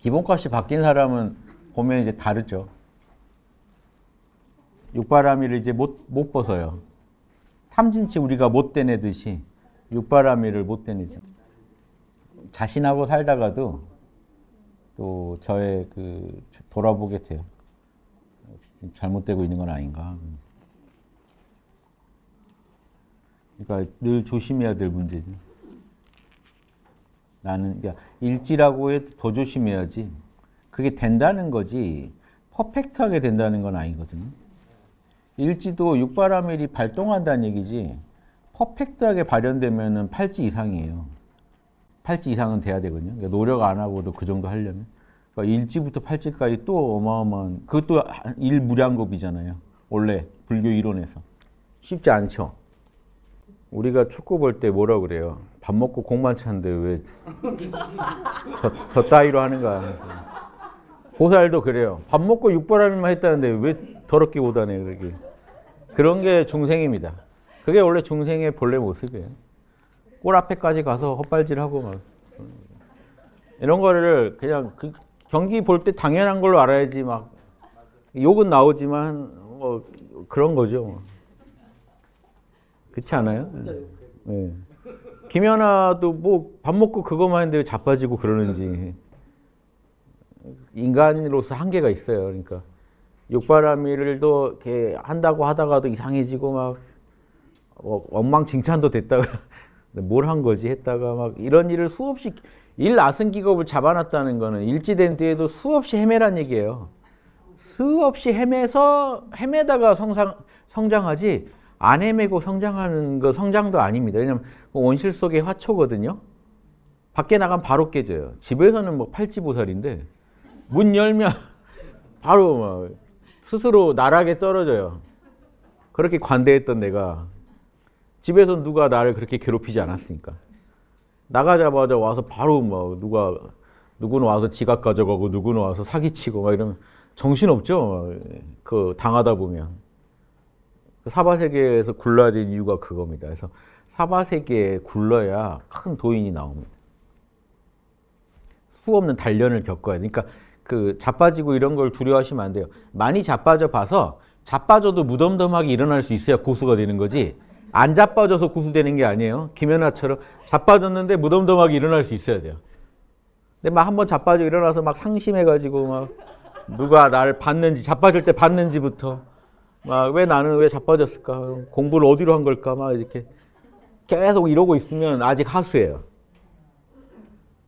기본값이 바뀐 사람은 보면 이제 다르죠. 육바라미를 이제 못, 못 벗어요. 탐진치 우리가 못 떼내듯이 육바라미를 못 떼내죠. 자신하고 살다가도 또 저의 그 돌아보게 돼요. 잘못되고 있는 건 아닌가. 그러니까 늘 조심해야 될 문제죠. 라는 그러니까 일지라고 해도 더 조심해야지. 그게 된다는 거지 퍼펙트하게 된다는 건아니거든 일지도 육바라밀이 발동한다는 얘기지 퍼펙트하게 발현되면은 팔지 이상이에요. 팔지 이상은 돼야 되거든요. 그러니까 노력 안 하고도 그 정도 하려면. 그러니까 일지부터 팔지까지 또 어마어마한 그것도 일무량겁이잖아요. 원래 불교 이론에서 쉽지 않죠. 우리가 축구 볼 때 뭐라 그래요? 밥 먹고 공만 차데왜 저, 저 따위로 하는가? 보살도 그래요. 밥 먹고 육바람이만 했다는데 왜 더럽게 보다네 그러게. 그런 게 중생입니다. 그게 원래 중생의 본래 모습이에요. 꼴 앞에까지 가서 헛발질하고 막 이런 거를 그냥 그 경기 볼 때 당연한 걸로 알아야지 막 욕은 나오지만 뭐 그런 거죠. 그렇지 않아요? 네. 네. 네. 김연아도 뭐 밥 먹고 그것만 했는데 자빠지고 그러는지 인간으로서 한계가 있어요. 그러니까 욕바람이를 또 이렇게 한다고 하다가도 이상해지고 막 어, 엉망진창도 됐다가 뭘 한 거지 했다가 막 이런 일을 수없이 일 아승 기업을 잡아놨다는 거는 일지된 뒤에도 수없이 헤매란 얘기예요. 수없이 헤매서 헤매다가 성상, 성장하지 안 헤매고 성장하는 거 성장도 아닙니다. 왜냐면 원실 그 속의 화초거든요. 밖에 나가면 바로 깨져요. 집에서는 뭐 팔찌보살인데 문 열면 바로 스스로 나락에 떨어져요. 그렇게 관대했던 내가 집에서 누가 나를 그렇게 괴롭히지 않았으니까 나가자마자 와서 바로 뭐 누가 누구는 와서 지갑 가져가고 누구는 와서 사기치고 막 이러면 정신 없죠. 그 당하다 보면. 사바 세계에서 굴러야 될 이유가 그겁니다. 그래서 사바 세계에 굴러야 큰 도인이 나옵니다. 수 없는 단련을 겪어야 되니까 그러니까 그 자빠지고 이런 걸 두려워하시면 안 돼요. 많이 자빠져 봐서 자빠져도 무덤덤하게 일어날 수 있어야 고수가 되는 거지. 안 자빠져서 고수되는 게 아니에요. 김연아처럼 자빠졌는데 무덤덤하게 일어날 수 있어야 돼요. 근데 막 한번 자빠져 일어나서 막 상심해가지고 막 누가 날 봤는지 자빠질 때 봤는지부터 막왜 나는 왜 자빠졌을까? 공부를 어디로 한 걸까? 막 이렇게 계속 이러고 있으면 아직 하수예요.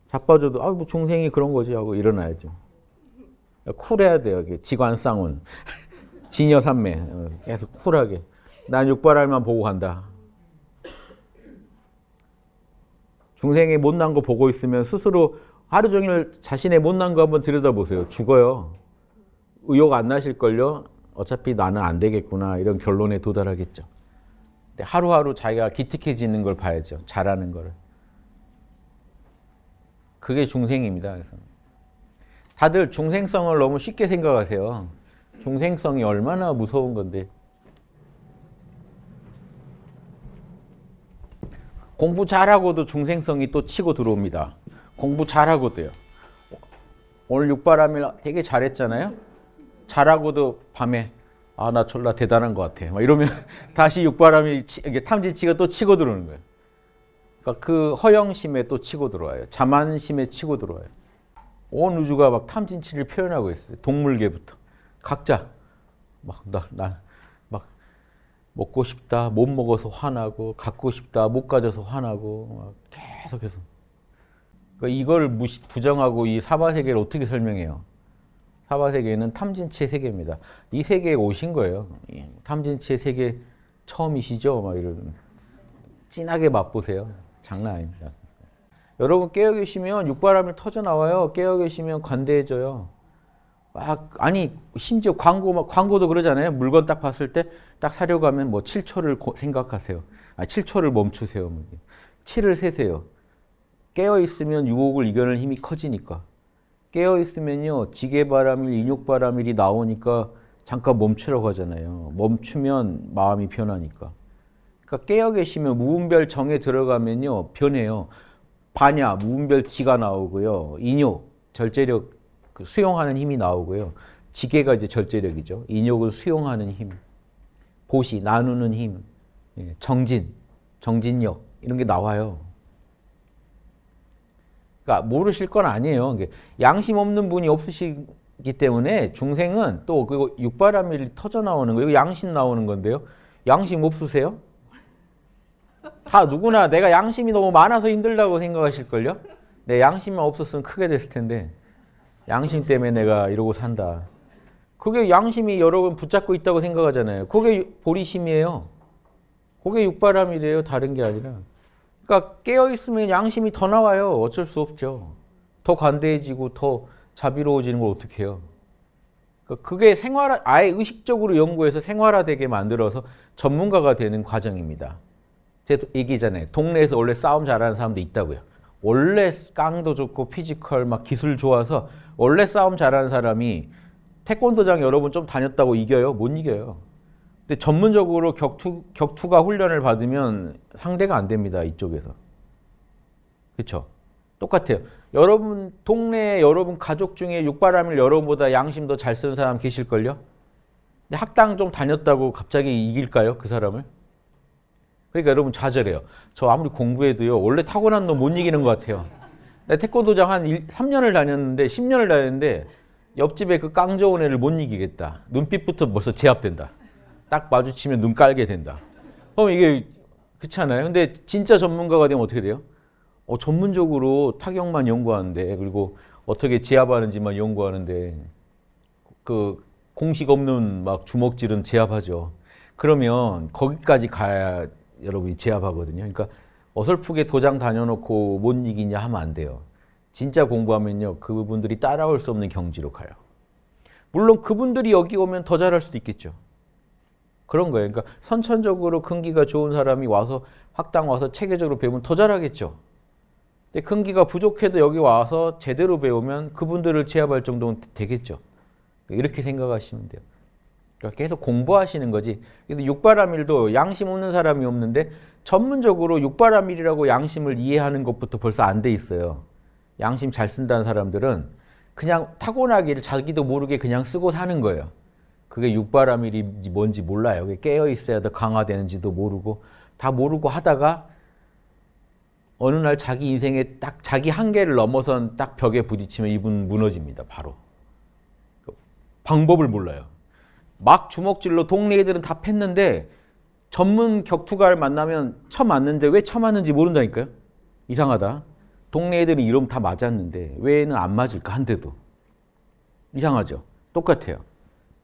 자빠져도 아뭐 중생이 그런 거지 하고 일어나야죠. 쿨해야 돼요. 지관상훈, 진여삼매 계속 쿨하게 난 육발알만 보고 간다. 중생이 못난 거 보고 있으면 스스로 하루 종일 자신의 못난 거 한번 들여다보세요. 죽어요. 의욕 안 나실걸요? 어차피 나는 안 되겠구나 이런 결론에 도달하겠죠. 근데 하루하루 자기가 기특해지는 걸 봐야죠. 잘하는 거를. 그게 중생입니다. 그래서 다들 중생성을 너무 쉽게 생각하세요. 중생성이 얼마나 무서운 건데. 공부 잘하고도 중생성이 또 치고 들어옵니다. 공부 잘하고도요. 오늘 육바람일 되게 잘했잖아요. 자라고도 밤에 아 나 졸라 대단한 것 같아. 막 이러면 다시 육바람이 치, 탐진치가 또 치고 들어오는 거예요. 그러니까 그 허영심에 또 치고 들어와요. 자만심에 치고 들어와요. 온 우주가 막 탐진치를 표현하고 있어요. 동물계부터 각자 막 나 나 막 먹고 싶다 못 먹어서 화나고 갖고 싶다 못 가져서 화나고 계속해서 그러니까 이걸 무시, 부정하고 이 사바세계를 어떻게 설명해요? 사바 세계는 탐진치의 세계입니다. 이 세계에 오신 거예요. 예. 탐진치의 세계 처음이시죠? 막 이런 진하게 맛보세요. 장난 아닙니다. 여러분 깨어 계시면 육바람이 터져 나와요. 깨어 계시면 관대해져요. 막 아니 심지어 광고 막 광고도 그러잖아요. 물건 딱 봤을 때 딱 사려고 하면 뭐 7초를 고, 생각하세요. 아 7초를 멈추세요. 7을 뭐 세세요. 깨어 있으면 유혹을 이겨낼 힘이 커지니까. 깨어 있으면요 지게바람일 인욕바람일이 나오니까 잠깐 멈추라고 하잖아요. 멈추면 마음이 변하니까. 그러니까 깨어 계시면 무분별 정에 들어가면요 변해요. 반야 무분별 지가 나오고요 인욕 절제력 그 수용하는 힘이 나오고요 지게가 이제 절제력이죠. 인욕을 수용하는 힘, 보시 나누는 힘, 예, 정진 정진력 이런 게 나와요. 그러니까 모르실 건 아니에요. 양심 없는 분이 없으시기 때문에 중생은 또 그거 육바람이 터져 나오는 거, 예요 양심 나오는 건데요. 양심 없으세요? 다 누구나 내가 양심이 너무 많아서 힘들다고 생각하실걸요? 내 양심만 없었으면 크게 됐을 텐데 양심 때문에 내가 이러고 산다. 그게 양심이 여러분 붙잡고 있다고 생각하잖아요. 그게 보리심이에요. 그게 육바람이래요. 다른 게 아니라. 그러니까 깨어 있으면 양심이 더 나와요. 어쩔 수 없죠. 더 관대해지고 더 자비로워지는 걸 어떻게 해요? 그러니까 그게 생활 아예 의식적으로 연구해서 생활화되게 만들어서 전문가가 되는 과정입니다. 제가 얘기잖아요. 동네에서 원래 싸움 잘하는 사람도 있다고요. 원래 깡도 좋고 피지컬 막 기술 좋아서 원래 싸움 잘하는 사람이 태권도장 여러분 좀 다녔다고 이겨요? 못 이겨요. 근데 전문적으로 격투 격투가 훈련을 받으면 상대가 안 됩니다 이쪽에서. 그렇죠? 똑같아요. 여러분 동네에 여러분 가족 중에 육바람을 여러분보다 양심 더잘 쓰는 사람 계실걸요? 근데 학당 좀 다녔다고 갑자기 이길까요? 그 사람을? 그러니까 여러분 좌절해요. 저 아무리 공부해도요. 원래 타고난 놈 못 이기는 것 같아요. 태권도장 한 1, 3년을 다녔는데 10년을 다녔는데 옆집에 그 깡 좋은 애를 못 이기겠다. 눈빛부터 벌써 제압된다. 딱 마주치면 눈 깔게 된다. 그럼 이게 그렇지 않아요? 근데 진짜 전문가가 되면 어떻게 돼요? 어, 전문적으로 타격만 연구하는데 그리고 어떻게 제압하는지만 연구하는데 그 공식 없는 막 주먹질은 제압하죠. 그러면 거기까지 가야 여러분이 제압하거든요. 그러니까 어설프게 도장 다녀놓고 못 이기냐 하면 안 돼요. 진짜 공부하면요. 그분들이 따라올 수 없는 경지로 가요. 물론 그분들이 여기 오면 더 잘할 수도 있겠죠. 그런 거예요. 그러니까 선천적으로 근기가 좋은 사람이 와서 학당 와서 체계적으로 배우면 더 잘하겠죠. 근데 근기가 부족해도 여기 와서 제대로 배우면 그분들을 제압할 정도는 되겠죠. 이렇게 생각하시면 돼요. 그러니까 계속 공부하시는 거지. 그래서 육바라밀도 양심 없는 사람이 없는데 전문적으로 육바라밀이라고 양심을 이해하는 것부터 벌써 안 돼 있어요. 양심 잘 쓴다는 사람들은 그냥 타고나기를 자기도 모르게 그냥 쓰고 사는 거예요. 그게 육바람이 뭔지 몰라요. 깨어 있어야 더 강화되는지도 모르고 다 모르고 하다가 어느 날 자기 인생에 딱 자기 한계를 넘어선 딱 벽에 부딪히면 이분 무너집니다. 바로 그 방법을 몰라요. 막 주먹질로 동네 애들은 다 팼는데 전문 격투가를 만나면 쳐맞는데 왜 쳐맞는지 모른다니까요. 이상하다. 동네 애들은 이러면 다 맞았는데 왜는 안 맞을까 한데도 이상하죠. 똑같아요.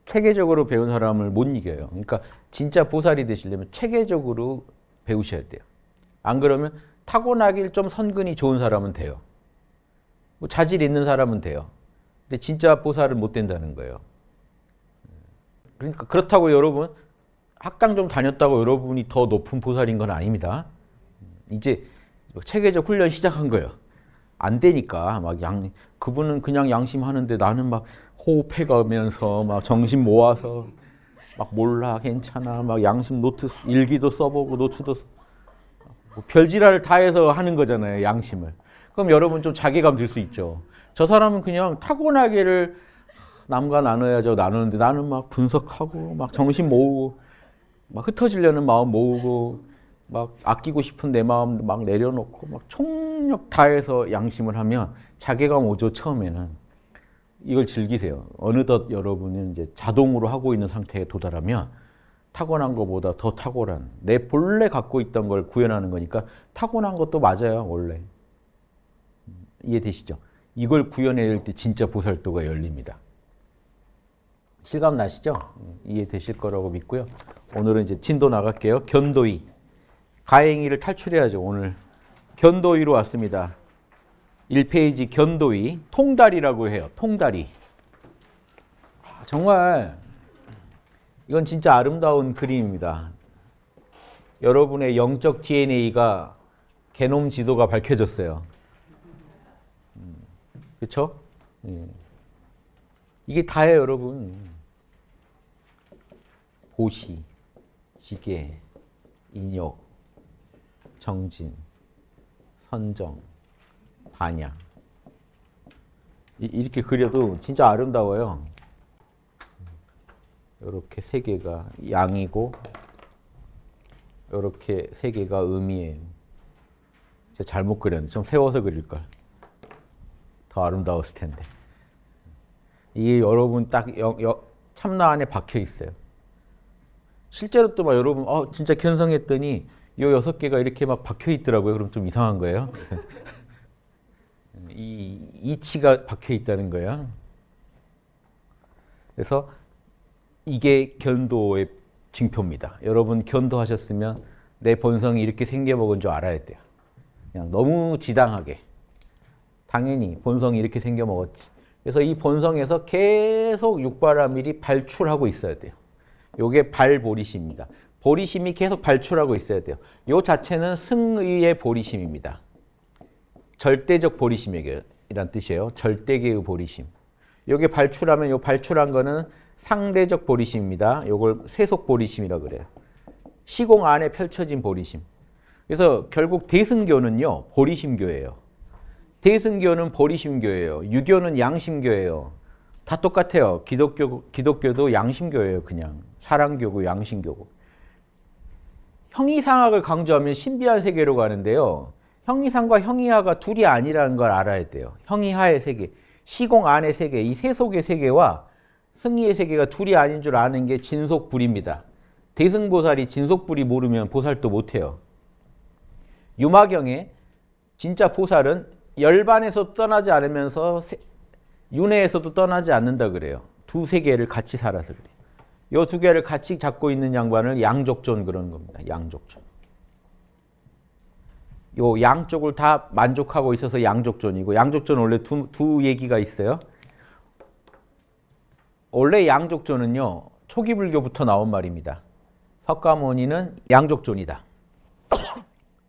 체계적으로 배운 사람을 못 이겨요. 그러니까 진짜 보살이 되시려면 체계적으로 배우셔야 돼요. 안 그러면 타고나길 좀 선근이 좋은 사람은 돼요. 뭐 자질 있는 사람은 돼요. 근데 진짜 보살은 못 된다는 거예요. 그러니까 그렇다고 여러분 학당 좀 다녔다고 여러분이 더 높은 보살인 건 아닙니다. 이제 체계적 훈련 시작한 거예요. 안 되니까 막양 그분은 그냥 양심하는데 나는 막 호흡해가면서 막 정신 모아서 막 몰라 괜찮아 막 양심 노트 일기도 써보고 노트도 뭐 별지랄 다 해서 하는 거잖아요 양심을 그럼 여러분 좀 자괴감 들 수 있죠 저 사람은 그냥 타고나기를 남과 나눠야죠 나누는데 나는 막 분석하고 막 정신 모으고 막 흩어지려는 마음 모으고 막 아끼고 싶은 내 마음 막 내려놓고 막 총력 다해서 양심을 하면 자괴감 오죠 처음에는 이걸 즐기세요. 어느덧 여러분은 이제 자동으로 하고 있는 상태에 도달하면 타고난 것보다 더 탁월한 내 본래 갖고 있던 걸 구현하는 거니까 타고난 것도 맞아요 원래 음, 이해되시죠? 이걸 구현해낼 때 진짜 보살도가 열립니다. 실감 나시죠? 음, 이해되실 거라고 믿고요. 오늘은 이제 진도 나갈게요. 견도이 가행이를 탈출해야죠 오늘 견도이로 왔습니다. 1페이지 견도의 통다리라고 해요. 통다리. 아, 정말 이건 진짜 아름다운 그림입니다. 여러분의 영적 DNA가 개놈 지도가 밝혀졌어요. 그렇죠? 이게 다예요, 여러분. 보시, 지게, 인욕, 정진, 선정, 반야. 이렇게 그려도 진짜 아름다워요. 이렇게 세 개가 양이고 이렇게 세 개가 음이에요. 제가 잘못 그렸는데 좀 세워서 그릴 걸. 더 아름다웠을 텐데. 이게 여러분 딱 여, 여, 참나 안에 박혀 있어요. 실제로 또 막 여러분 어, 진짜 견성했더니 이 여섯 개가 이렇게 막 박혀 있더라고요. 그럼 좀 이상한 거예요. 이 이치가 박혀 있다는 거야. 그래서 이게 견도의 징표입니다. 여러분 견도하셨으면 내 본성이 이렇게 생겨먹은 줄 알아야 돼요. 그냥 너무 지당하게. 당연히 본성이 이렇게 생겨먹었지. 그래서 이 본성에서 계속 육바라밀이 발출하고 있어야 돼요. 요게 발보리심입니다. 보리심이 계속 발출하고 있어야 돼요. 요 자체는 승의의 보리심입니다. 절대적 보리심이란 뜻이에요. 절대계의 보리심. 여기 발출하면 요 발출한 거는 상대적 보리심입니다. 요걸 세속 보리심이라 그래요. 시공 안에 펼쳐진 보리심. 그래서 결국 대승교는요. 보리심교예요. 대승교는 보리심교예요. 유교는 양심교예요. 다 똑같아요. 기독교, 기독교도 양심교예요. 그냥. 사랑교고 양심교고. 형이상학을 강조하면 신비한 세계로 가는데요. 형이상과 형이하가 둘이 아니라는 걸 알아야 돼요. 형이하의 세계, 시공 안의 세계, 이 세속의 세계와 승리의 세계가 둘이 아닌 줄 아는 게 진속불입니다. 대승보살이 진속불이 모르면 보살도 못해요. 유마경에 진짜 보살은 열반에서 떠나지 않으면서 세, 윤회에서도 떠나지 않는다 그래요. 두 세계를 같이 살아서 그래요. 이 두 개를 같이 잡고 있는 양반을 양족존 그런 겁니다. 양족존. 요 양쪽을 다 만족하고 있어서 양족존이고 양족존 원래 두, 두 얘기가 있어요. 원래 양족존은요. 초기 불교부터 나온 말입니다. 석가모니는 양족존이다.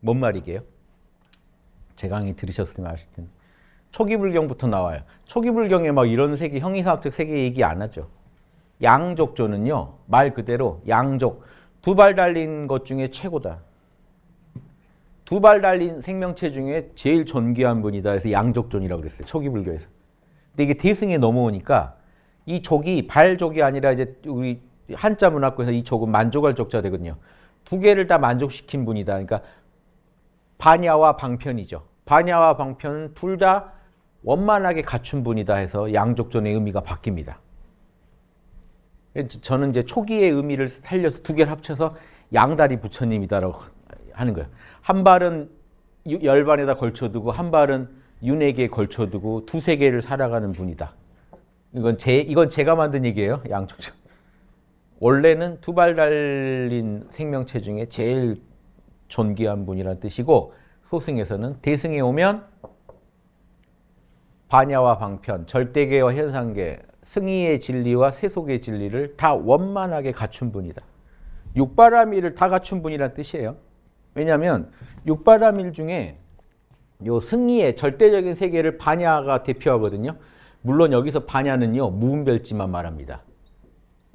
뭔 말이게요? 제 강의 들으셨으면 아실 텐데. 초기 불경부터 나와요. 초기 불경에 막 이런 세계, 형이상학적 세계 얘기 안 하죠. 양족존은요. 말 그대로 양족. 두 발 달린 것 중에 최고다. 두발 달린 생명체 중에 제일 존귀한 분이다 해서 양족존이라고 그랬어요. 초기 불교에서. 근데 이게 대승에 넘어오니까 이 족이 발족이 아니라 이제 우리 한자 문학에서 이 족은 만족할 족자 되거든요. 두 개를 다 만족시킨 분이다. 그러니까 반야와 방편이죠. 반야와 방편둘다 원만하게 갖춘 분이다 해서 양족존의 의미가 바뀝니다. 저는 이제 초기의 의미를 살려서 두 개를 합쳐서 양다리 부처님이다라고 하는 거예요. 한 발은 열반에다 걸쳐두고 한 발은 윤에게 걸쳐두고 두 세계를 살아가는 분이다. 이건 제 이건 제가 만든 얘기예요. 양쪽적. 원래는 두 발 달린 생명체 중에 제일 존귀한 분이란 뜻이고 소승에서는 대승에 오면 반야와 방편, 절대계와 현상계, 승의의 진리와 세속의 진리를 다 원만하게 갖춘 분이다. 육바라밀을 다 갖춘 분이란 뜻이에요. 왜냐하면 육바라밀 중에 요 승리의 절대적인 세계를 반야가 대표하거든요. 물론 여기서 반야는요 무음별지만 말합니다.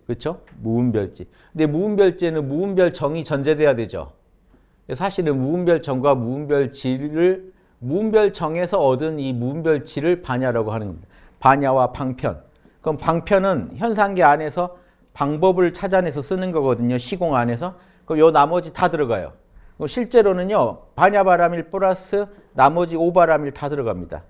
그렇죠? 무음별지. 근데 무음별지는 무음별 정이 전제돼야 되죠. 사실은 무음별 정과 무음별 지를 무음별 정에서 얻은 이 무음별 지를 반야라고 하는 겁니다. 반야와 방편. 그럼 방편은 현상계 안에서 방법을 찾아내서 쓰는 거거든요. 시공 안에서. 그럼 요 나머지 다 들어가요. 어, 실제로는요. 반야바람일 플러스 나머지 오바람일 다 들어갑니다.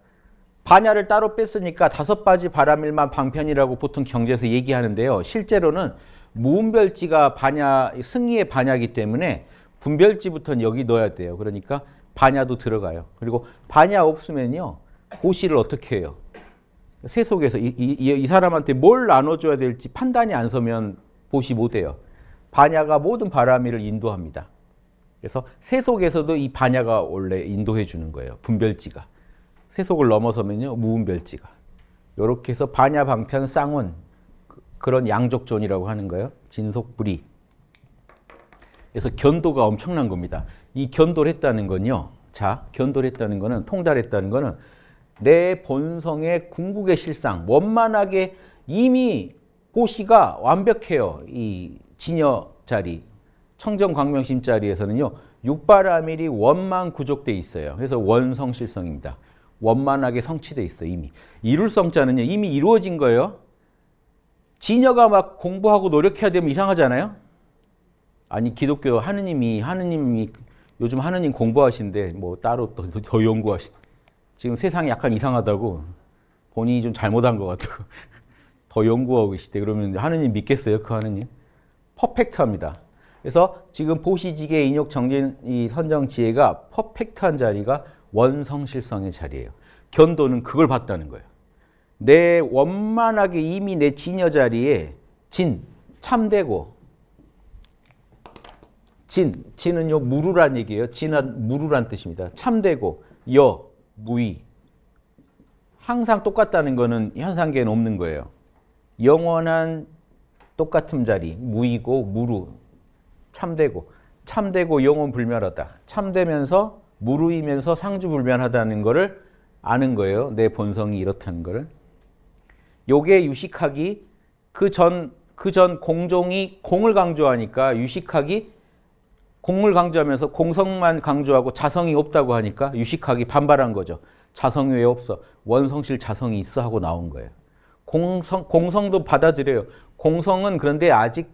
반야를 따로 뺐으니까 다섯 바지 바람일만 방편이라고 보통 경제에서 얘기하는데요. 실제로는 무음별지가 반야 승리의 반야기 때문에 분별지부터는 여기 넣어야 돼요. 그러니까 반야도 들어가요. 그리고 반야 없으면요. 고시를 어떻게 해요? 세속에서 이, 이, 이 사람한테 뭘 나눠줘야 될지 판단이 안 서면 보시 못해요. 반야가 모든 바람이을 인도합니다. 그래서 세속에서도 이 반야가 원래 인도해 주는 거예요. 분별지가. 세속을 넘어서면요. 무분별지가. 이렇게 해서 반야, 방편, 쌍운 그, 그런 양족존이라고 하는 거예요. 진속불이. 그래서 견도가 엄청난 겁니다. 이 견도를 했다는 건요. 자, 견도를 했다는 거는 통달했다는 거는 내 본성의 궁극의 실상, 원만하게 이미 호시가 완벽해요. 이 진여 자리, 청정광명심 자리에서는요. 육바라밀이 원만 구족돼 있어요. 그래서 원성실성입니다. 원만하게 성취돼 있어 이미. 이룰성자는요. 이미 이루어진 거예요. 진여가 막 공부하고 노력해야 되면 이상하잖아요. 아니 기독교 하느님이 하느님이 요즘 하느님 공부하신데 뭐 따로 더, 더 연구하신 지금 세상이 약간 이상하다고 본인이 좀 잘못한 것 같다고 더 연구하고 계시대 그러면 하느님 믿겠어요 그 하느님 퍼펙트합니다 그래서 지금 보시지게 인욕 정진 이 선정 지혜가 퍼펙트한 자리가 원성실성의 자리예요. 견도는 그걸 봤다는 거예요. 내 원만하게 이미 내 진여 자리에 진, 참되고 진, 진은요 무루란 얘기예요. 진한 무루란 뜻입니다. 참되고 여, 무의 항상 똑같다는 거는 현상계는 없는 거예요. 영원한 똑같은 자리, 무이고 무루 참되고 참되고 영혼 불멸하다. 참되면서 무르이면서 상주불변하다는 것을 아는 거예요. 내 본성이 이렇다는 것을. 요게 유식학이 그 전 그전 그 공종이 공을 강조하니까 유식학이 공을 강조하면서 공성만 강조하고 자성이 없다고 하니까 유식학이 반발한 거죠. 자성이 왜 없어? 원성실 자성이 있어 하고 나온 거예요. 공성 공성도 받아들여요. 공성은 그런데 아직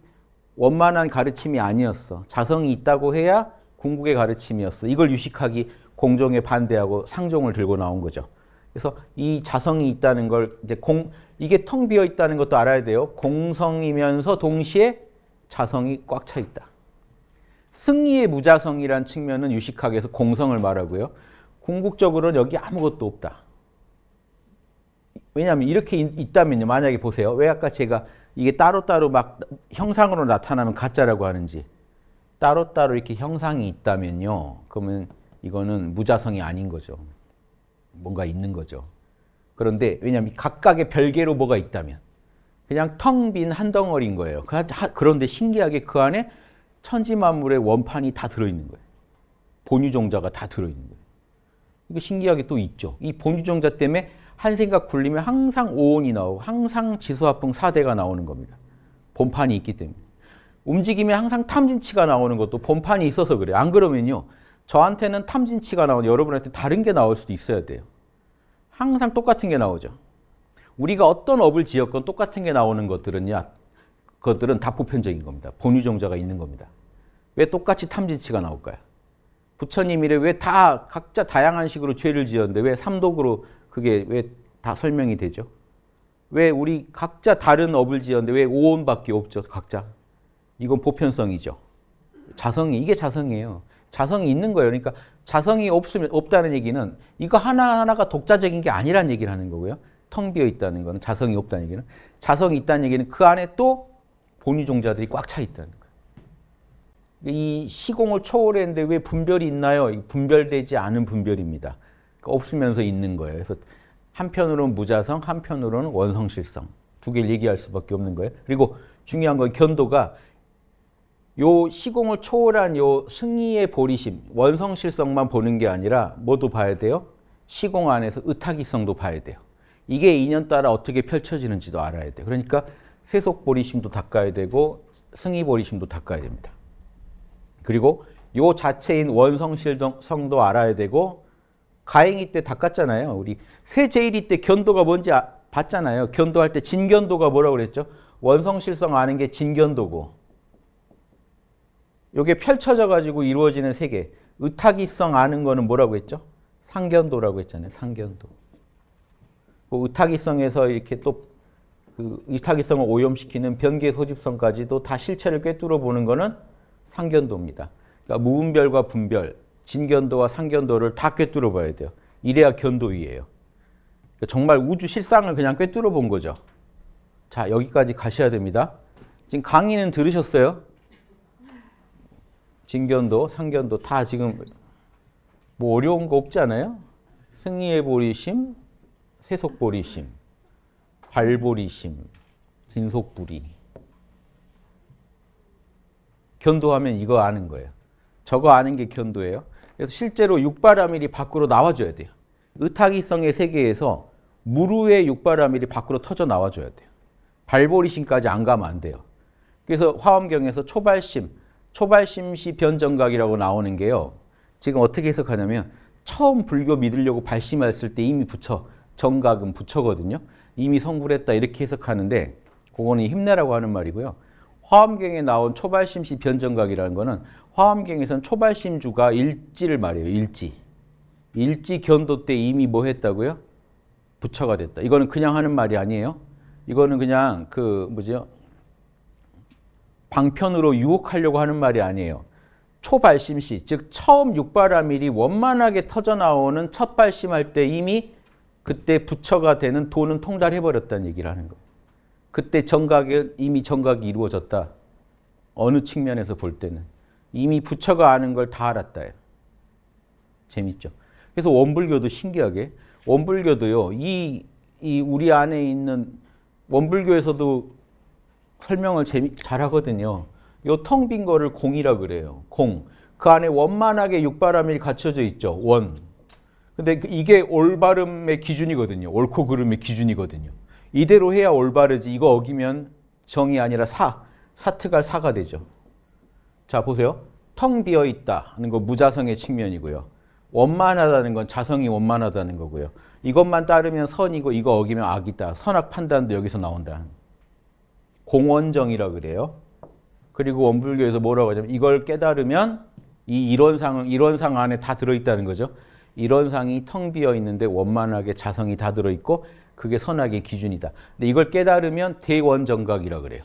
원만한 가르침이 아니었어. 자성이 있다고 해야 궁극의 가르침이었어. 이걸 유식하기 공종에 반대하고 상종을 들고 나온 거죠. 그래서 이 자성이 있다는 걸 이제 공 이게 텅 비어 있다는 것도 알아야 돼요. 공성이면서 동시에 자성이 꽉 차 있다. 승리의 무자성이란 측면은 유식학에서 공성을 말하고요. 궁극적으로는 여기 아무것도 없다. 왜냐하면 이렇게 있다면요. 만약에 보세요. 왜 아까 제가 이게 따로따로 막 형상으로 나타나면 가짜라고 하는지 따로따로 이렇게 형상이 있다면요. 그러면 이거는 무자성이 아닌 거죠. 뭔가 있는 거죠. 그런데 왜냐하면 각각의 별개로 뭐가 있다면 그냥 텅 빈 한 덩어리인 거예요. 그 그런데 신기하게 그 안에 천지만물의 원판이 다 들어있는 거예요. 본유종자가 다 들어있는 거예요. 이게 신기하게 또 있죠. 이 본유종자 때문에 한 생각 굴리면 항상 오온이 나오고 항상 지수화풍 4대가 나오는 겁니다. 본판이 있기 때문에. 움직이면 항상 탐진치가 나오는 것도 본판이 있어서 그래요. 안 그러면요. 저한테는 탐진치가 나오고 여러분한테 다른 게 나올 수도 있어야 돼요. 항상 똑같은 게 나오죠. 우리가 어떤 업을 지었건 똑같은 게 나오는 것들은요. 그것들은 다 보편적인 겁니다. 본유종자가 있는 겁니다. 왜 똑같이 탐진치가 나올까요? 부처님이래 왜 다 각자 다양한 식으로 죄를 지었는데 왜 삼독으로 그게 왜 다 설명이 되죠? 왜 우리 각자 다른 업을 지었는데 왜 5원밖에 없죠? 각자. 이건 보편성이죠. 자성이 이게 자성이에요. 자성이 있는 거예요. 그러니까 자성이 없으면 없다는 얘기는 이거 하나하나가 독자적인 게 아니란 얘기를 하는 거고요. 텅 비어 있다는 거는 자성이 없다는 얘기는 자성이 있다는 얘기는 그 안에 또 본위종자들이 꽉 차 있다는 거예요. 이 시공을 초월했는데 왜 분별이 있나요? 분별되지 않은 분별입니다. 없으면서 있는 거예요. 그래서 한편으로는 무자성, 한편으로는 원성실성 두 개를 얘기할 수밖에 없는 거예요. 그리고 중요한 건 견도가 요 시공을 초월한 요 승리의 보리심, 원성실성만 보는 게 아니라 뭐도 봐야 돼요? 시공 안에서 의타기성도 봐야 돼요. 이게 인연따라 어떻게 펼쳐지는지도 알아야 돼요. 그러니까 세속 보리심도 닦아야 되고 승의 보리심도 닦아야 됩니다. 그리고 요 자체인 원성실성도 알아야 되고 가행이 때 닦았잖아요. 우리 세제일이 때 견도가 뭔지 아, 봤잖아요. 견도할 때 진견도가 뭐라고 그랬죠? 원성실성 아는 게 진견도고 요게 펼쳐져 가지고 이루어지는 세계. 의탁이성 아는 거는 뭐라고 했죠? 상견도라고 했잖아요. 상견도. 그 의탁이성에서 이렇게 또그 의탁이성을 오염시키는 변계 소집성까지도 다 실체를 꿰뚫어 보는 거는 상견도입니다. 그러니까 무분별과 분별 진견도와 상견도를 다 꿰뚫어 봐야 돼요. 이래야 견도이에요. 그러니까 정말 우주 실상을 그냥 꿰뚫어 본 거죠. 자, 여기까지 가셔야 됩니다. 지금 강의는 들으셨어요? 진견도, 상견도 다 지금 뭐 어려운 거 없지 않아요? 승리의 보리심, 세속보리심, 발보리심, 진속부리. 견도하면 이거 아는 거예요. 저거 아는 게 견도예요. 그래서 실제로 육바라밀이 밖으로 나와줘야 돼요. 의타기성의 세계에서 무르의 육바라밀이 밖으로 터져 나와줘야 돼요. 발보리심까지 안 가면 안 돼요. 그래서 화엄경에서 초발심, 초발심시 변정각이라고 나오는 게요. 지금 어떻게 해석하냐면 처음 불교 믿으려고 발심했을 때 이미 부처, 정각은 부처거든요. 이미 성불했다 이렇게 해석하는데 그거는 힘내라고 하는 말이고요. 화엄경에 나온 초발심시 변정각이라는 거는 화엄경에서는 초발심주가 일지를 말해요. 일지. 일지 견도 때 이미 뭐 했다고요? 부처가 됐다. 이거는 그냥 하는 말이 아니에요. 이거는 그냥 그 뭐죠? 방편으로 유혹하려고 하는 말이 아니에요. 초발심시, 즉 처음 육바라밀이 원만하게 터져나오는 첫 발심할 때 이미 그때 부처가 되는 도는 통달해버렸다는 얘기를 하는 거 그때 정각에 이미 정각이 이루어졌다. 어느 측면에서 볼 때는. 이미 부처가 아는 걸 다 알았다. 재밌죠. 그래서 원불교도 신기하게 원불교도요. 이, 이 우리 안에 있는 원불교에서도 설명을 재미, 잘하거든요. 요 텅 빈 거를 공이라 그래요. 공. 그 안에 원만하게 육바람이 갖춰져 있죠. 원. 근데 그 이게 올바름의 기준이거든요. 옳고 그름의 기준이거든요. 이대로 해야 올바르지 이거 어기면 정이 아니라 사, 사트가 사가 되죠. 자, 보세요. 텅 비어 있다 는거 무자성의 측면이고요. 원만하다는 건 자성이 원만하다는 거고요. 이것만 따르면 선이고 이거 어기면 악이다. 선악 판단도 여기서 나온다. 공원정이라 그래요. 그리고 원불교에서 뭐라고 하냐면 이걸 깨달으면 이 이론상 이론상 안에 다 들어 있다는 거죠. 이론상이 텅 비어 있는데 원만하게 자성이 다 들어 있고 그게 선악의 기준이다. 근데 이걸 깨달으면 대원정각이라 그래요.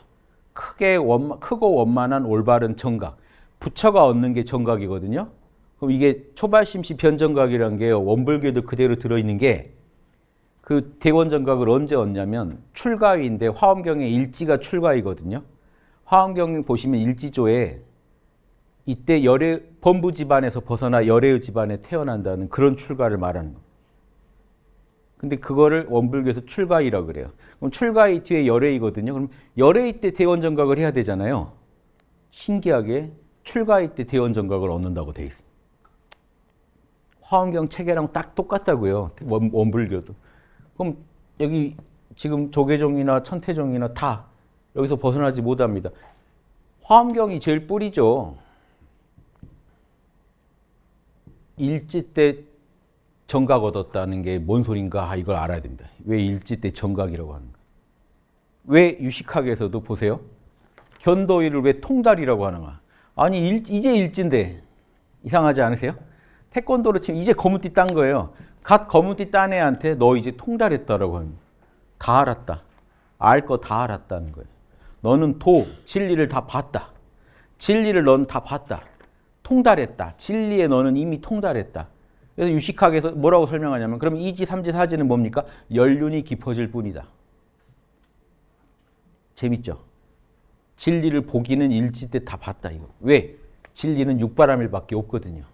크게 원 크고 원만한 올바른 정각. 부처가 얻는 게 정각이거든요. 그럼 이게 초발심시 변정각이라는 게 원불교도 그대로 들어있는 게 그 대원정각을 언제 얻냐면 출가위인데 화엄경의 일지가 출가위거든요. 화엄경 보시면 일지조에 이때 열애, 범부 집안에서 벗어나 열의 집안에 태어난다는 그런 출가를 말하는 거예요. 근데 그거를 원불교에서 출가이라고 그래요. 그럼 출가이 뒤에 열애이거든요. 그럼 열애이 때 대원 정각을 해야 되잖아요. 신기하게 출가이 때 대원 정각을 얻는다고 돼 있어요. 화엄경 체계랑 딱 똑같다고요. 원, 원불교도. 그럼 여기 지금 조계종이나 천태종이나 다 여기서 벗어나지 못합니다. 화엄경이 제일 뿌리죠. 일지 때 정각 얻었다는 게 뭔 소린가 이걸 알아야 됩니다. 왜 일제 때 정각이라고 하는가? 왜 유식학에서도 보세요. 현도인을 왜 통달이라고 하는가? 아니 일, 이제 일진데 이상하지 않으세요? 태권도로 치면 이제 검은띠 딴 거예요. 갓 검은띠 딴 애한테 너 이제 통달했다라고 합니다 알았다. 알 거 다 알았다는 거예요. 너는 도, 진리를 다 봤다. 진리를 넌 다 봤다. 통달했다. 진리에 너는 이미 통달했다. 그래서 유식학에서 뭐라고 설명하냐면 그럼 2지, 3지, 4지는 뭡니까? 연륜이 깊어질 뿐이다. 재밌죠? 진리를 보기는 일지 때 다 봤다 이거. 왜? 진리는 육바람일밖에 없거든요.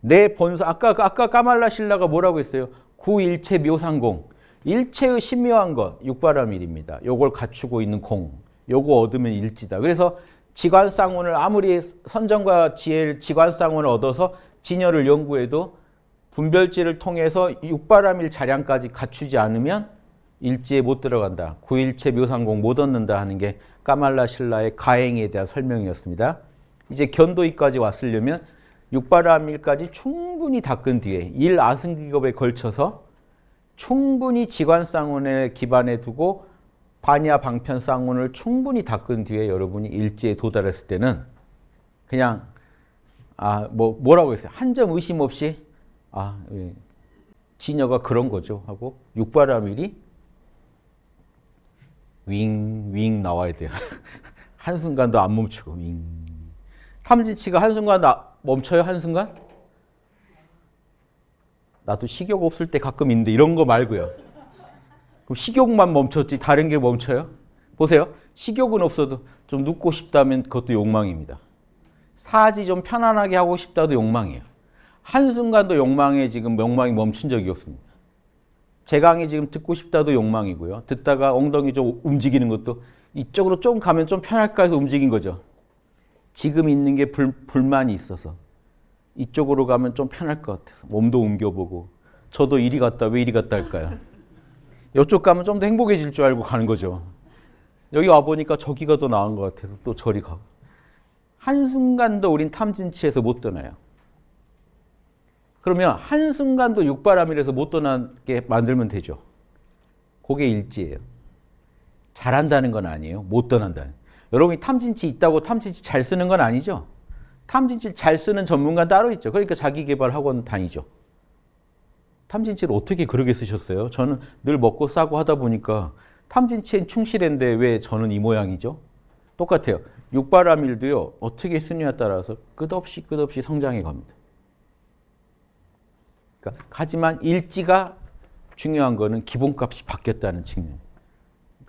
내본사 아까 아까 까말라 신라가 뭐라고 했어요? 구일체 묘상공. 일체의 신묘한 것 육바람일입니다. 요걸 갖추고 있는 공. 요거 얻으면 일지다. 그래서 지관상원을 아무리 선정과 지혜를 지관상원을 얻어서 진열을 연구해도 분별지를 통해서 육바람일 자량까지 갖추지 않으면 일지에 못 들어간다. 구일체 묘상공 못 얻는다 하는 게 까말라 신라의 가행에 대한 설명이었습니다. 이제 견도이까지 왔으려면 육바람일까지 충분히 닦은 뒤에 일아승기겁에 걸쳐서 충분히 지관쌍운에 기반해 두고 반야 방편 쌍운을 충분히 닦은 뒤에 여러분이 일지에 도달했을 때는 그냥 아뭐 뭐라고 했어요? 한 점 의심 없이 아, 예. 진여가 그런 거죠 하고 육바라밀이 윙, 윙 나와야 돼요. 한순간도 안 멈추고 윙. 탐진치가 한순간 나, 멈춰요? 한순간? 나도 식욕 없을 때 가끔 있는데 이런 거 말고요. 그럼 식욕만 멈췄지 다른 게 멈춰요? 보세요. 식욕은 없어도 좀 눕고 싶다면 그것도 욕망입니다. 사지 좀 편안하게 하고 싶다도 욕망이에요. 한순간도 욕망에 지금 욕망이 멈춘 적이 없습니다. 제 강의 지금 듣고 싶다도 욕망이고요. 듣다가 엉덩이 좀 움직이는 것도 이쪽으로 좀 가면 좀 편할까 해서 움직인 거죠. 지금 있는 게 불, 불만이 있어서 이쪽으로 가면 좀 편할 것 같아서 몸도 옮겨보고 저도 이리 갔다 왜 이리 갔다 할까요? 이쪽 가면 좀 더 행복해질 줄 알고 가는 거죠. 여기 와보니까 저기가 더 나은 것 같아서 또 저리 가고. 한순간도 우린 탐진치에서 못 떠나요. 그러면 한순간도 육바람이라서 못 떠나게 만들면 되죠. 그게 일지예요. 잘한다는 건 아니에요. 못 떠난다는. 여러분이 탐진치 있다고 탐진치 잘 쓰는 건 아니죠. 탐진치잘 쓰는 전문가 따로 있죠. 그러니까 자기개발 학원 다니죠. 탐진치를 어떻게 그러게 쓰셨어요? 저는 늘 먹고 싸고 하다 보니까 탐진치엔 충실했는데 왜 저는 이 모양이죠? 똑같아요. 육바라밀도요. 어떻게 쓰느냐에 따라서 끝없이 끝없이 성장해 갑니다. 그러니까 하지만 일지가 중요한 거는 기본값이 바뀌었다는 측면.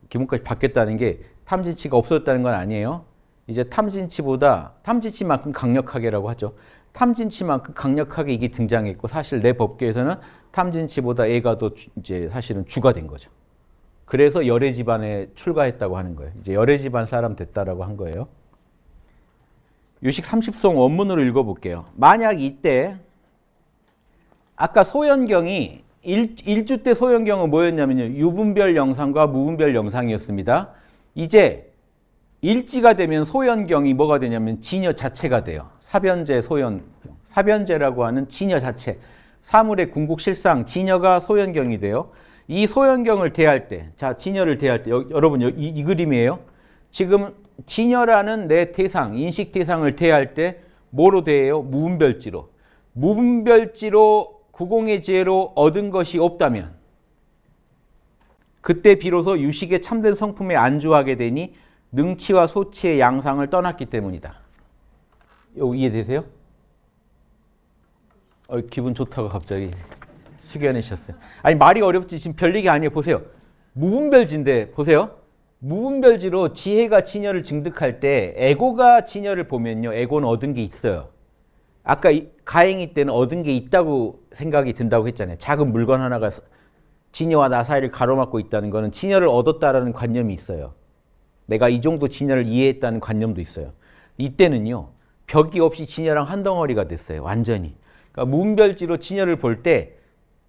기본값이 바뀌었다는 게 탐진치가 없어졌다는 건 아니에요. 이제 탐진치보다 탐진치만큼 강력하게라고 하죠. 탐진치만큼 강력하게 이게 등장했고 사실 내 법계에서는 탐진치보다 A가 더 주, 이제 사실은 주가 된 거죠. 그래서 열애 집안에 출가했다고 하는 거예요. 이제 열애 집안 사람 됐다라고 한 거예요. 유식 30송 원문으로 읽어볼게요. 만약 이때 아까 소연경이 일, 1주 때 소연경은 뭐였냐면요. 유분별 영상과 무분별 영상이었습니다. 이제 일지가 되면 소연경이 뭐가 되냐면 진여 자체가 돼요. 사변제 소연, 사변제라고 하는 진여 자체. 사물의 궁극 실상, 진여가 소연경이 돼요. 이 소연경을 대할 때, 자, 진여를 대할 때, 여, 러분 이, 이 그림이에요. 지금 진여라는 내 대상, 인식 대상을 대할 때 뭐로 대해요? 무분별지로. 무분별지로 구공의 지혜로 얻은 것이 없다면 그때 비로소 유식의 참된 성품에 안주하게 되니 능치와 소치의 양상을 떠났기 때문이다. 요 이해되세요? 어, 기분 좋다고 갑자기 숙연해셨어요. 아니 말이 어렵지 지금 별 얘기 아니에요. 보세요. 무분별지인데 보세요. 무분별지로 지혜가 진여를 증득할 때 에고가 진여를 보면요. 에고는 얻은 게 있어요. 아까 가행이 때는 얻은 게 있다고 생각이 든다고 했잖아요. 작은 물건 하나가 진여와 나 사이를 가로막고 있다는 것은 진여를 얻었다라는 관념이 있어요. 내가 이 정도 진여를 이해했다는 관념도 있어요. 이때는요. 벽이 없이 진여랑 한 덩어리가 됐어요. 완전히. 그러니까 문별지로 진여를 볼 때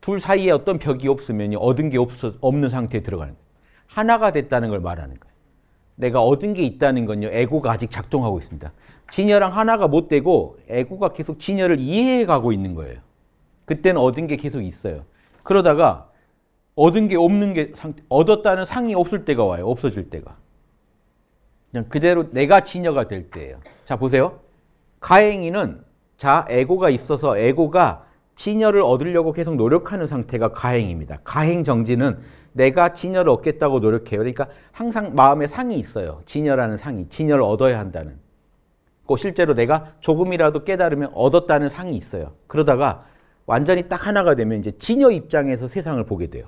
둘 사이에 어떤 벽이 없으면 얻은 게 없어, 없는 상태에 들어가는 거예요. 하나가 됐다는 걸 말하는 거예요. 내가 얻은 게 있다는 건요. 에고가 아직 작동하고 있습니다. 진여랑 하나가 못 되고 에고가 계속 진여를 이해해 가고 있는 거예요. 그때는 얻은 게 계속 있어요. 그러다가 얻은 게 없는 게 상, 얻었다는 상이 없을 때가 와요. 없어질 때가. 그냥 그대로 내가 진여가 될 때예요. 자 보세요. 가행이는 자 에고가 있어서 에고가 진여를 얻으려고 계속 노력하는 상태가 가행입니다. 가행 정지는 내가 진여를 얻겠다고 노력해요. 그러니까 항상 마음에 상이 있어요. 진여라는 상이 진여를 얻어야 한다는. 고 실제로 내가 조금이라도 깨달으면 얻었다는 상이 있어요. 그러다가 완전히 딱 하나가 되면 이제 진여 입장에서 세상을 보게 돼요.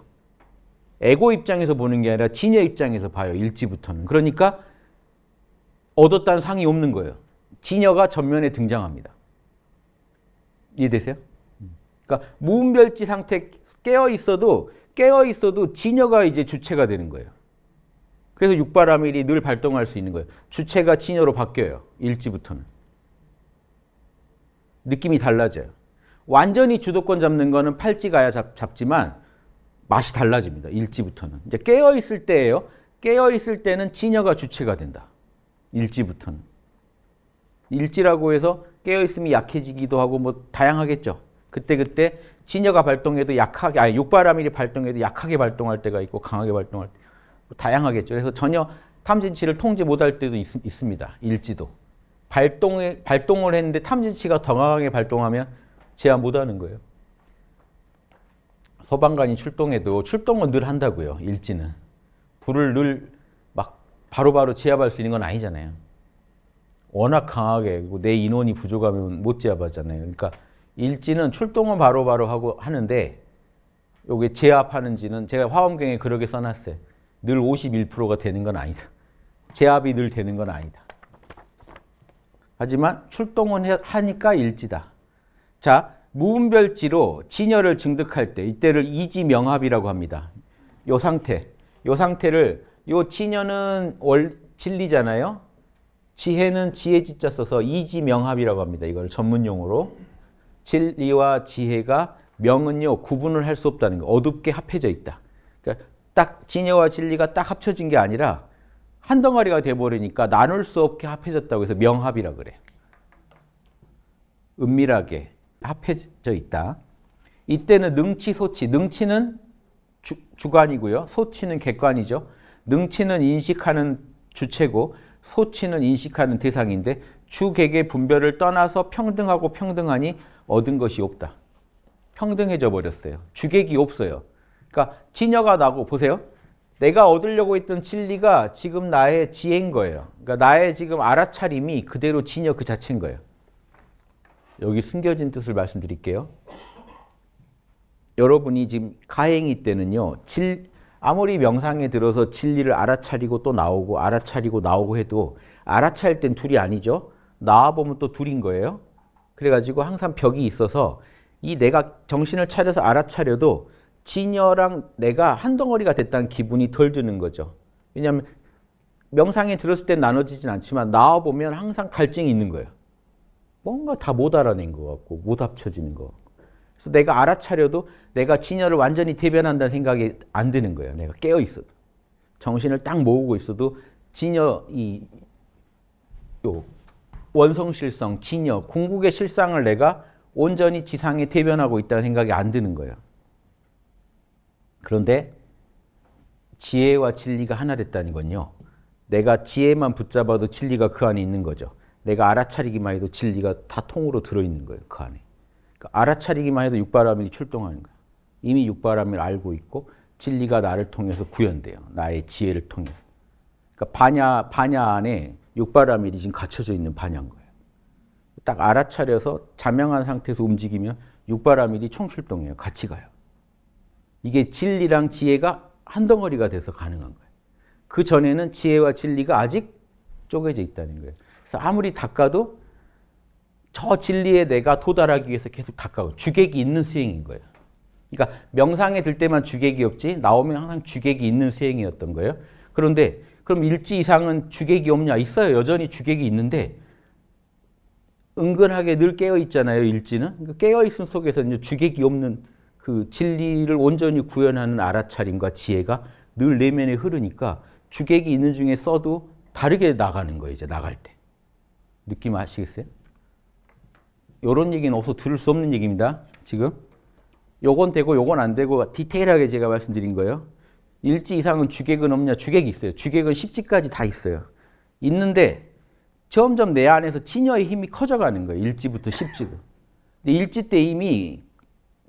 에고 입장에서 보는 게 아니라 진여 입장에서 봐요. 일지부터는. 그러니까 얻었다는 상이 없는 거예요. 진여가 전면에 등장합니다. 이해되세요? 그러니까 무음별지 상태 깨어 있어도 깨어 있어도 진여가 이제 주체가 되는 거예요. 그래서 육바라밀이 늘 발동할 수 있는 거예요. 주체가 진여로 바뀌어요. 일지부터는. 느낌이 달라져요. 완전히 주도권 잡는 거는 팔찌가야 잡, 지만 맛이 달라집니다. 일지부터는. 이제 깨어 있을 때예요. 깨어 있을 때는 진여가 주체가 된다. 일지부터는. 일지라고 해서 깨어 있음이 약해지기도 하고 뭐 다양하겠죠. 그때 그때 진여가 발동해도 약하게 아니 육바라밀이 발동해도 약하게 발동할 때가 있고 강하게 발동할 때 다양하겠죠. 그래서 전혀 탐진치를 통제 못 할 때도 있, 습니다 일지도. 발동에, 발동을 했는데 탐진치가 더 강하게 발동하면 제압 못하는 거예요. 소방관이 출동해도 출동은 늘 한다고요. 일지는. 불을 늘 막 바로바로 제압할 수 있는 건 아니잖아요. 워낙 강하게 내 인원이 부족하면 못 제압하잖아요. 그러니까 일지는 출동은 바로바로 바로 하고 하는데 요게 제압하는지는 제가 화엄경에 그렇게 써놨어요. 늘 51%가 되는 건 아니다. 제압이 늘 되는 건 아니다. 하지만 출동은 하니까 일지다. 자, 무분별지로 진열을 증득할 때 이때를 이지명합이라고 합니다. 요 상태, 요 상태를 요 진여는 월, 진리잖아요. 지혜는 지혜지자 써서 이지명합이라고 합니다. 이걸 전문용어로. 진리와 지혜가 명은요 구분을 할 수 없다는 거. 어둡게 합해져 있다. 딱 진여와 진리가 딱 합쳐진 게 아니라 한 덩어리가 돼버리니까 나눌 수 없게 합해졌다고 해서 명합이라 그래. 은밀하게 합해져 있다. 이때는 능치, 소치. 능치는 주, 주관이고요. 소치는 객관이죠. 능치는 인식하는 주체고 소치는 인식하는 대상인데 주객의 분별을 떠나서 평등하고 평등하니 얻은 것이 없다. 평등해져 버렸어요. 주객이 없어요. 그러니까 진여가 나고 보세요. 내가 얻으려고 했던 진리가 지금 나의 지혜인 거예요. 그러니까 나의 지금 알아차림이 그대로 진여 그 자체인 거예요. 여기 숨겨진 뜻을 말씀드릴게요. 여러분이 지금 가행이 때는요. 질, 아무리 명상에 들어서 진리를 알아차리고 또 나오고 알아차리고 나오고 해도 알아차릴 땐 둘이 아니죠. 나와보면 또 둘인 거예요. 그래가지고 항상 벽이 있어서 이 내가 정신을 차려서 알아차려도 진여랑 내가 한 덩어리가 됐다는 기분이 덜 드는 거죠. 왜냐하면 명상에 들었을 때 나눠지진 않지만 나와보면 항상 갈증이 있는 거예요. 뭔가 다 못 알아낸 것 같고 못 합쳐지는 것 같고. 그래서 내가 알아차려도 내가 진여를 완전히 대변한다는 생각이 안 드는 거예요. 내가 깨어있어도. 정신을 딱 모으고 있어도 진여 이 요 원성실성, 진여, 궁극의 실상을 내가 온전히 지상에 대변하고 있다는 생각이 안 드는 거예요. 그런데 지혜와 진리가 하나 됐다는 건요. 내가 지혜만 붙잡아도 진리가 그 안에 있는 거죠. 내가 알아차리기만 해도 진리가 다 통으로 들어있는 거예요. 그 안에. 그러니까 알아차리기만 해도 육바라이 출동하는 거야. 이미 육바라밀 알고 있고 진리가 나를 통해서 구현돼요. 나의 지혜를 통해서. 그러니까 반야, 반야 안에 육바라이 지금 갇혀져 있는 반야인 거예요. 딱 알아차려서 자명한 상태에서 움직이면 육바라이 총출동해요. 같이 가요. 이게 진리랑 지혜가 한 덩어리가 돼서 가능한 거예요. 그 전에는 지혜와 진리가 아직 쪼개져 있다는 거예요. 그래서 아무리 닦아도 저 진리에 내가 도달하기 위해서 계속 닦아요. 주객이 있는 수행인 거예요. 그러니까 명상에 들 때만 주객이 없지 나오면 항상 주객이 있는 수행이었던 거예요. 그런데 그럼 일지 이상은 주객이 없냐? 있어요. 여전히 주객이 있는데 은근하게 늘 깨어 있잖아요. 일지는 그러니까 깨어 있음 속에서 주객이 없는 그 진리를 온전히 구현하는 알아차림과 지혜가 늘 내면에 흐르니까 주객이 있는 중에 써도 다르게 나가는 거예요. 이제 나갈 때. 느낌 아시겠어요? 이런 얘기는 없어 들을 수 없는 얘기입니다. 지금. 요건 되고 요건 안 되고 디테일하게 제가 말씀드린 거예요. 일지 이상은 주객은 없냐? 주객이 있어요. 주객은 1지까지다 있어요. 있는데 점점 내 안에서 진여의 힘이 커져가는 거예요. 일지부터 1지도 근데 일지 때 이미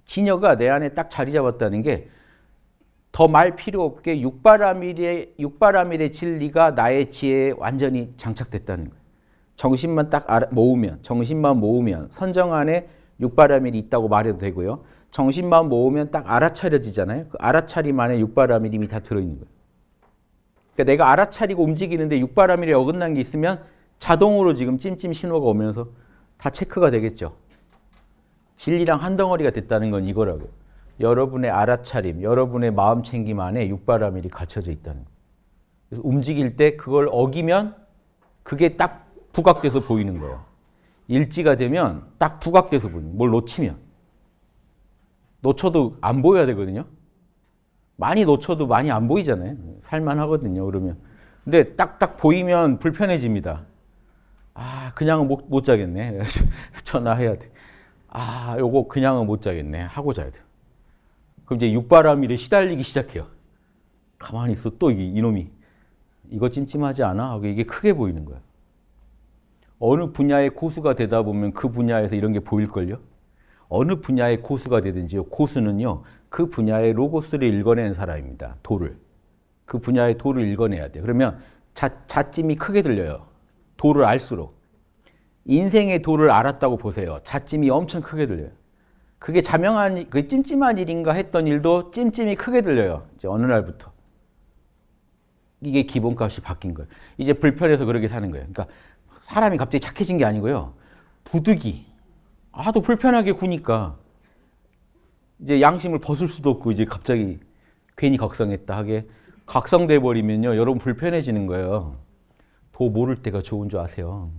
진여가 내 안에 딱 자리 잡았다는 게 더 말 필요 없게 육바라밀의 육바라밀의 진리가 나의 지혜에 완전히 장착됐다는 거예요. 정신만 딱 모으면 정신만 모으면 선정 안에 육바라밀이 있다고 말해도 되고요. 정신만 모으면 딱 알아차려지잖아요. 그 알아차림 안에 육바라밀이 이미 다 들어있는 거예요. 그러니까 내가 알아차리고 움직이는데 육바라밀이 어긋난 게 있으면 자동으로 지금 찜찜 신호가 오면서 다 체크가 되겠죠. 진리랑 한 덩어리가 됐다는 건 이거라고요. 여러분의 알아차림, 여러분의 마음 챙김 안에 육바라밀이 갇혀져 있다는 거예요. 그래서 움직일 때 그걸 어기면 그게 딱 부각돼서 보이는 거예요. 일지가 되면 딱 부각돼서 보이는 뭘 놓치면. 놓쳐도 안 보여야 되거든요. 많이 놓쳐도 많이 안 보이잖아요. 살만 하거든요, 그러면. 근데 딱딱 보이면 불편해집니다. 아, 그냥 못, 못 자겠네. 전화해야 돼. 아, 요거 그냥은 못 자겠네. 하고 자야 돼. 그럼 이제 육바람일에 시달리기 시작해요. 가만히 있어. 또 이, 놈이 이거 찜찜하지 않아? 하고 이게 크게 보이는 거야. 어느 분야의 고수가 되다 보면 그 분야에서 이런 게 보일걸요? 어느 분야의 고수가 되든지 고수는요, 그 분야의 로고스를 읽어내 사람입니다. 도를. 그 분야의 도를 읽어내야 돼. 그러면 자, 자찜이 크게 들려요. 도를 알수록. 인생의 도를 알았다고 보세요. 자찜이 엄청 크게 들려요. 그게 자명한, 그 찜찜한 일인가 했던 일도 찜찜이 크게 들려요. 이제 어느 날부터. 이게 기본값이 바뀐 거예요. 이제 불편해서 그렇게 사는 거예요. 그러니까 사람이 갑자기 착해진 게 아니고요. 부득이. 하도 불편하게 구니까 이제 양심을 벗을 수도 없고 이제 갑자기 괜히 각성했다 하게 각성돼 버리면요. 여러분 불편해지는 거예요. 도 모를 때가 좋은 줄 아세요.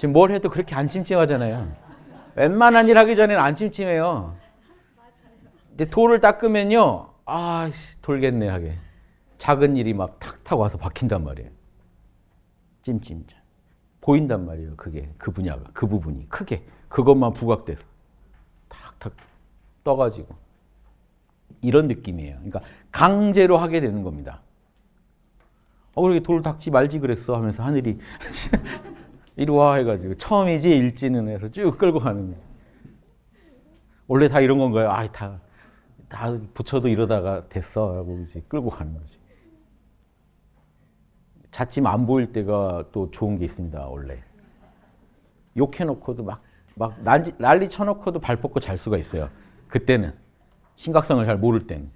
지금 뭘 해도 그렇게 안 찜찜하잖아요. 웬만한 일 하기 전에는 안 찜찜해요. 근데 돌을 닦으면요. 아, 돌겠네 하게. 작은 일이 막 탁탁 와서 박힌단 말이에요. 찜찜자. 보인단 말이에요. 그게 그 분야가 그 부분이 크게 그것만 부각돼서 탁탁 떠가지고 이런 느낌이에요. 그러니까 강제로 하게 되는 겁니다. 어, 그렇게 돌 닦지 말지 그랬어 하면서 하늘이 이리 와 해가지고 처음이지 일지는 해서 쭉 끌고 가는 거예요. 원래 다 이런 건가요? 아, 다, 다 붙여도 이러다가 됐어. 라고 이제 끌고 가는 거지. 자칫 안 보일 때가 또 좋은 게 있습니다, 원래. 욕해놓고도 막, 막 난리, 난리 쳐놓고도 발 뻗고 잘 수가 있어요. 그때는. 심각성을 잘 모를 때는.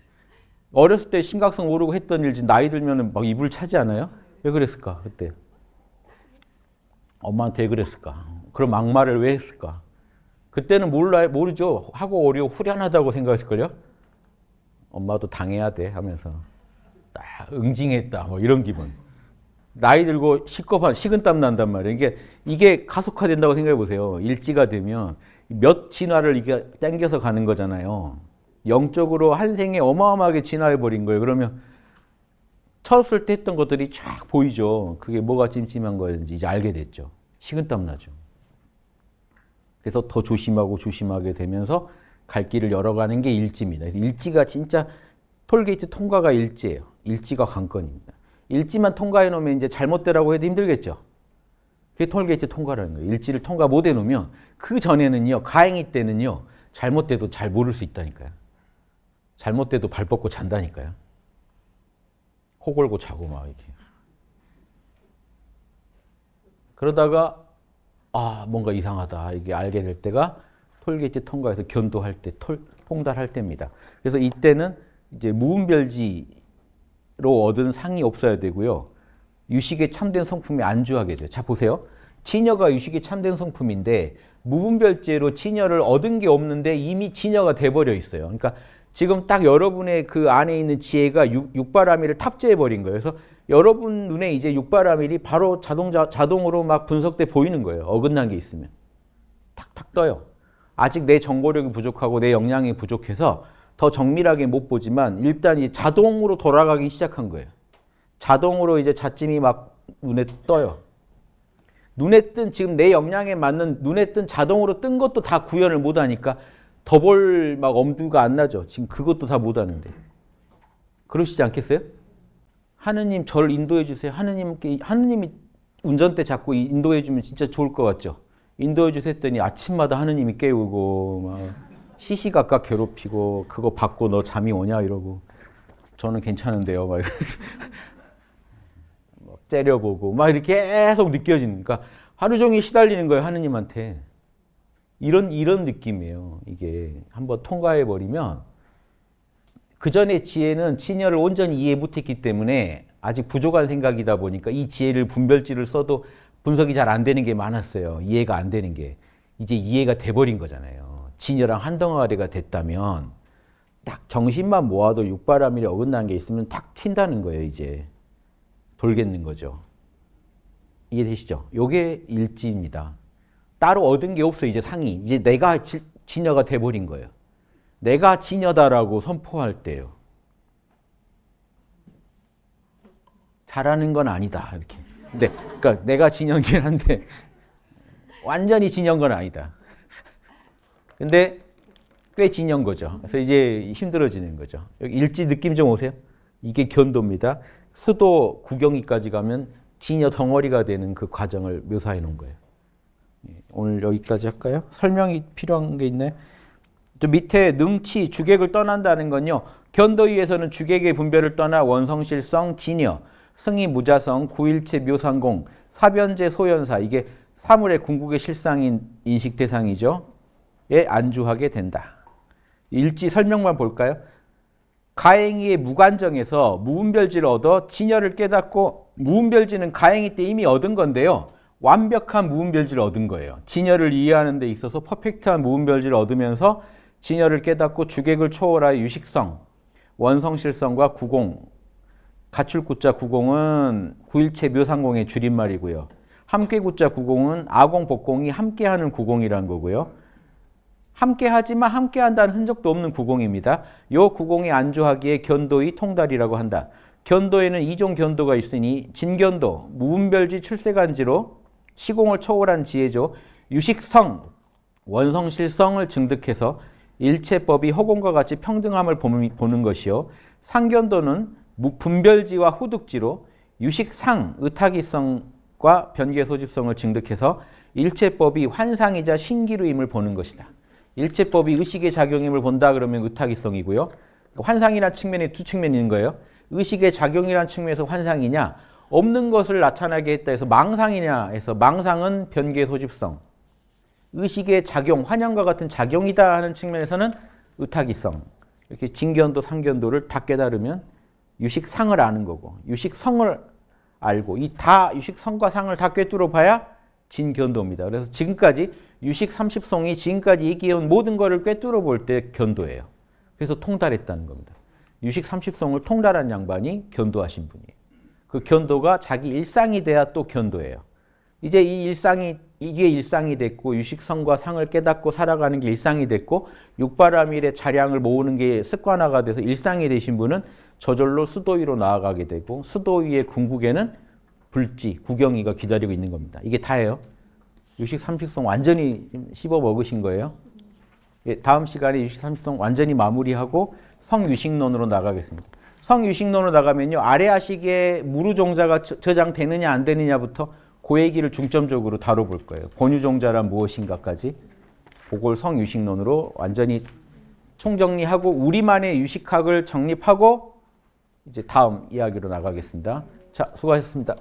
어렸을 때 심각성 모르고 했던 일, 지 나이 들면 막 입을 차지 않아요? 왜 그랬을까, 그때. 엄마한테 그랬을까? 그런 막말을 왜 했을까? 그때는 몰라 모르죠. 하고 오려 후련하다고 생각했을걸요. 엄마도 당해야 돼 하면서 딱 응징했다 뭐 이런 기분. 나이 들고 식겁한 식은땀 난단 말이에요. 이게 이게 가속화된다고 생각해 보세요. 일지가 되면 몇 진화를 이게 땡겨서 가는 거잖아요. 영적으로 한 생에 어마어마하게 진화해 버린 거예요. 그러면 철없을 때 했던 것들이 쫙 보이죠. 그게 뭐가 찜찜한 거였는지 이제 알게 됐죠. 식은땀 나죠. 그래서 더 조심하고 조심하게 되면서 갈 길을 열어가는 게 일지입니다. 일지가 진짜 톨게이트 통과가 일지예요. 일지가 관건입니다. 일지만 통과해 놓으면 이제 잘못되라고 해도 힘들겠죠. 그게 톨게이트 통과라는 거예요. 일지를 통과 못 해놓으면 그 전에는요, 가행이 때는요, 잘못돼도 잘 모를 수 있다니까요. 잘못돼도 발 뻗고 잔다니까요. 호걸고 자고 막 이렇게. 그러다가 아 뭔가 이상하다 이게 알게 될 때가 톨게이트 통과해서 견도할 때 톨, 통달할 때입니다. 그래서 이때는 이제 무음별지로 얻은 상이 없어야 되고요. 유식의 참된 성품이 안주하게 돼요. 자 보세요. 진여가 유식의 참된 성품인데 무분별죄로 진여를 얻은 게 없는데 이미 진여가 돼버려 있어요. 그러니까 지금 딱 여러분의 그 안에 있는 지혜가 육, 바라밀을 탑재해 버린 거예요. 그래서 여러분 눈에 이제 육바라밀이 바로 자동 자동으로 막 분석돼 보이는 거예요. 어긋난 게 있으면 탁탁 떠요. 아직 내 정보력이 부족하고 내 역량이 부족해서 더 정밀하게 못 보지만 일단 이 자동으로 돌아가기 시작한 거예요. 자동으로 이제 자찜이 막 눈에 떠요. 눈에 뜬 지금 내 역량에 맞는 눈에 뜬 자동으로 뜬 것도 다 구현을 못 하니까 더볼 막 엄두가 안 나죠. 지금 그것도 다 못 하는데. 그러시지 않겠어요? 하느님 저를 인도해 주세요. 하느님께 하느님이 운전대 잡고 인도해 주면 진짜 좋을 것 같죠. 인도해 주세요 했더니 아침마다 하느님이 깨우고 막 시시각각 괴롭히고 그거 받고 너 잠이 오냐 이러고 저는 괜찮은데요. 막, 막 째려보고 막 이렇게 계속 느껴지니까 그러니까 하루 종일 시달리는 거예요. 하느님한테. 이런 이런 느낌이에요. 이게 한번 통과해 버리면 그 전에 지혜는 친녀를 온전히 이해 못했기 때문에 아직 부족한 생각이다 보니까 이 지혜를 분별지를 써도 분석이 잘 안 되는 게 많았어요. 이해가 안 되는 게 이제 이해가 돼 버린 거잖아요. 친녀랑 한 덩어리가 됐다면 딱 정신만 모아도 육바람일에 어긋난 게 있으면 탁 튄다는 거예요. 이제 돌겠는 거죠. 이해되시죠? 요게 일지입니다. 따로 얻은 게 없어 이제 상이 이제 내가 지, 진여가 돼버린 거예요. 내가 진여다라고 선포할 때요. 잘하는 건 아니다 이렇게. 근데 그러니까 내가 진영긴 한데 완전히 진영 건 아니다. 근데 꽤 진영 거죠. 그래서 이제 힘들어지는 거죠. 여기 일지 느낌 좀 오세요. 이게 견도입니다. 수도 구경이까지 가면 진여 덩어리가 되는 그 과정을 묘사해 놓은 거예요. 오늘 여기까지 할까요? 설명이 필요한 게 있나요? 밑에 능치, 주객을 떠난다는 건요. 견도위에서는 주객의 분별을 떠나 원성실성, 진여, 승이 무자성, 구일체 묘상공, 사변제 소연사 이게 사물의 궁극의 실상인 인식 대상이죠. 에 안주하게 된다. 일지 설명만 볼까요? 가행이의 무관정에서 무분별지를 얻어 진여를 깨닫고 무분별지는 가행이 때 이미 얻은 건데요. 완벽한 무음별지를 얻은 거예요. 진여를 이해하는 데 있어서 퍼펙트한 무음별지를 얻으면서 진여를 깨닫고 주객을 초월하여 유식성, 원성실성과 구공, 가출구자 구공은 구일체 묘상공의 줄임말이고요. 함께구자 구공은 아공, 복공이 함께하는 구공이란 거고요. 함께하지만 함께한다는 흔적도 없는 구공입니다. 요 구공에 안주하기에 견도의 통달이라고 한다. 견도에는 이종 견도가 있으니 진견도, 무음별지 출세간지로 시공을 초월한 지혜죠. 유식성, 원성실성을 증득해서 일체법이 허공과 같이 평등함을 보는 것이요. 상견도는 분별지와 후득지로 유식상, 의타기성과 변계소집성을 증득해서 일체법이 환상이자 신기루임을 보는 것이다. 일체법이 의식의 작용임을 본다 그러면 의타기성이고요 환상이라는 측면이 두 측면인 거예요. 의식의 작용이라는 측면에서 환상이냐 없는 것을 나타나게 했다 해서 망상이냐 해서 망상은 변계 소집성, 의식의 작용, 환영과 같은 작용이다 하는 측면에서는 의타기성, 이렇게 진견도 상견도를 다 깨달으면 유식상을 아는 거고 유식성을 알고 이 다 유식성과 상을 다 꿰뚫어 봐야 진견도입니다. 그래서 지금까지 유식 30성이 지금까지 얘기해온 모든 것을 꿰뚫어 볼 때 견도예요. 그래서 통달했다는 겁니다. 유식 30성을 통달한 양반이 견도하신 분이에요. 그 견도가 자기 일상이 돼야 또 견도예요. 이제 이 일상이 이게 일상이 됐고 유식성과 상을 깨닫고 살아가는 게 일상이 됐고 육바라밀의 차량을 모으는 게 습관화가 돼서 일상이 되신 분은 저절로 수도 위로 나아가게 되고 수도 위의 궁극에는 불지, 구경이가 기다리고 있는 겁니다. 이게 다예요. 유식 삼식성 완전히 씹어 먹으신 거예요. 예, 다음 시간에 유식 삼식성 완전히 마무리하고 성유식론으로 나가겠습니다. 성유식론으로 나가면요. 아래아식에 무르종자가 저장되느냐 안 되느냐부터 고그 얘기를 중점적으로 다뤄볼 거예요. 권유종자란 무엇인가까지 그걸 성유식론으로 완전히 총정리하고 우리만의 유식학을 정립하고 이제 다음 이야기로 나가겠습니다. 자, 수고하셨습니다.